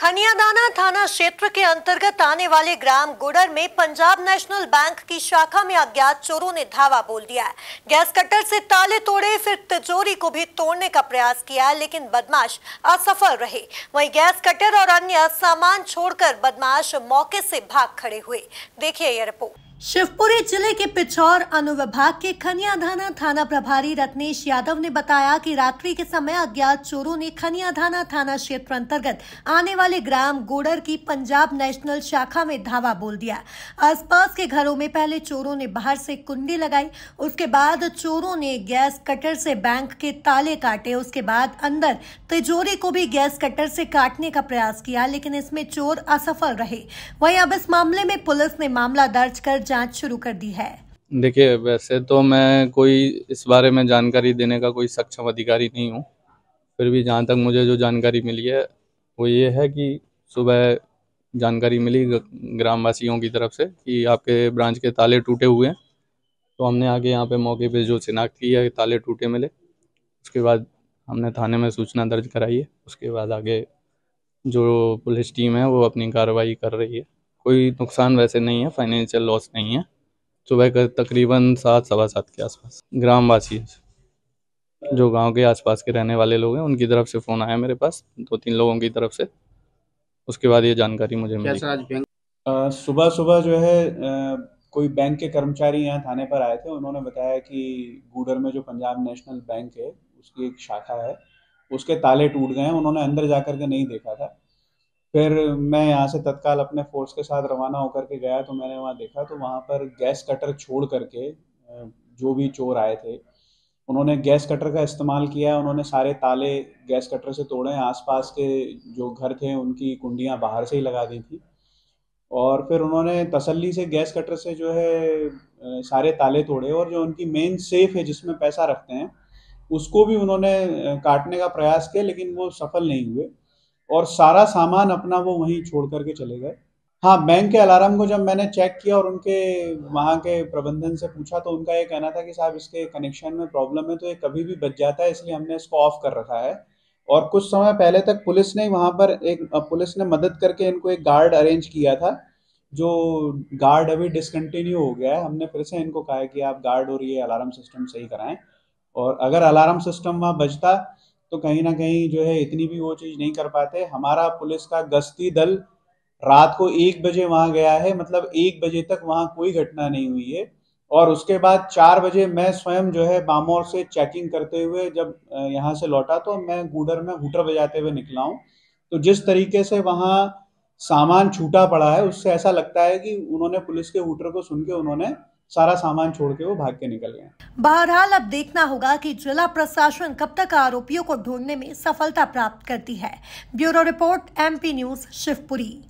खनियादाना थाना क्षेत्र के अंतर्गत आने वाले ग्राम गुडर में पंजाब नेशनल बैंक की शाखा में अज्ञात चोरों ने धावा बोल दिया गैस कटर से ताले तोड़े फिर तिजोरी को भी तोड़ने का प्रयास किया लेकिन बदमाश असफल रहे वहीं गैस कटर और अन्य सामान छोड़कर बदमाश मौके से भाग खड़े हुए देखिए यह रिपोर्ट शिवपुरी जिले के पिछौर अनुविभाग के खनियाधाना थाना प्रभारी रत्नेश यादव ने बताया कि रात्रि के समय अज्ञात चोरों ने खनियाधाना थाना क्षेत्र अंतर्गत आने वाले ग्राम गोडर की पंजाब नेशनल शाखा में धावा बोल दिया आसपास के घरों में पहले चोरों ने बाहर से कुंडी लगाई उसके बाद चोरों ने गैस कटर से बैंक के ताले काटे उसके बाद अंदर तिजोरी को भी गैस कटर से काटने का प्रयास किया लेकिन इसमें चोर असफल रहे वही अब इस मामले में पुलिस ने मामला दर्ज कर जांच शुरू कर दी है देखिए वैसे तो मैं कोई इस बारे में जानकारी देने का कोई सक्षम अधिकारी नहीं हूँ फिर भी जहाँ तक मुझे जो जानकारी मिली है वो ये है कि सुबह जानकारी मिली ग्रामवासियों की तरफ से कि आपके ब्रांच के ताले टूटे हुए हैं तो हमने आगे यहाँ पे मौके पे जो शिनाख्त की है ताले टूटे मिले उसके बाद हमने थाने में सूचना दर्ज कराई है उसके बाद आगे जो पुलिस टीम है वो अपनी कार्रवाई कर रही है कोई नुकसान वैसे नहीं है फाइनेंशियल लॉस नहीं है सुबह का तकरीबन सात सवा सात के आसपास ग्रामवासी जो गांव के आसपास के रहने वाले लोग हैं उनकी तरफ से फ़ोन आया मेरे पास दो तीन लोगों की तरफ से उसके बाद ये जानकारी मुझे मिली सुबह सुबह जो है आ, कोई बैंक के कर्मचारी यहाँ थाने पर आए थे उन्होंने बताया कि गूडर में जो पंजाब नेशनल बैंक है उसकी एक शाखा है उसके ताले टूट गए हैं उन्होंने अंदर जा कर के नहीं देखा था फिर मैं यहाँ से तत्काल अपने फोर्स के साथ रवाना होकर के गया तो मैंने वहाँ देखा तो वहाँ पर गैस कटर छोड़ करके जो भी चोर आए थे उन्होंने गैस कटर का इस्तेमाल किया उन्होंने सारे ताले गैस कटर से तोड़े आसपास के जो घर थे उनकी कुंडियाँ बाहर से ही लगा दी थी और फिर उन्होंने तसल्ली से गैस कटर से जो है सारे ताले तोड़े और जो उनकी मेन सेफ है जिसमें पैसा रखते हैं उसको भी उन्होंने काटने का प्रयास किया लेकिन वो सफल नहीं हुए और सारा सामान अपना वो वहीं छोड़ करके चले गए हाँ बैंक के अलार्म को जब मैंने चेक किया और उनके वहाँ के प्रबंधन से पूछा तो उनका ये कहना था कि साहब इसके कनेक्शन में प्रॉब्लम है तो ये कभी भी बच जाता है इसलिए हमने इसको ऑफ कर रखा है और कुछ समय पहले तक पुलिस ने वहाँ पर एक पुलिस ने मदद करके इनको एक गार्ड अरेंज किया था जो गार्ड अभी डिसकंटिन्यू हो गया है हमने फिर से इनको कहा कि आप गार्ड और ये अलार्म सिस्टम सही कराएं और अगर अलार्म सिस्टम वहाँ बजता तो कहीं ना कहीं जो है इतनी भी वो चीज़ नहीं कर पाते हमारा पुलिस का गश्ती दल रात को एक बजे वहां गया है मतलब एक बजे तक वहां कोई घटना नहीं हुई है और उसके बाद चार बजे मैं स्वयं जो है बामौर से चेकिंग करते हुए जब यहाँ से लौटा तो मैं गुडर में हुटर बजाते हुए निकला हूँ तो जिस तरीके से वहाँ सामान छूटा पड़ा है उससे ऐसा लगता है कि उन्होंने पुलिस के हुटर को सुन के उन्होंने सारा सामान छोड़ के वो भाग के निकल गए बहरहाल अब देखना होगा कि जिला प्रशासन कब तक आरोपियों को ढूंढने में सफलता प्राप्त करती है bureau report MP news Shivpuri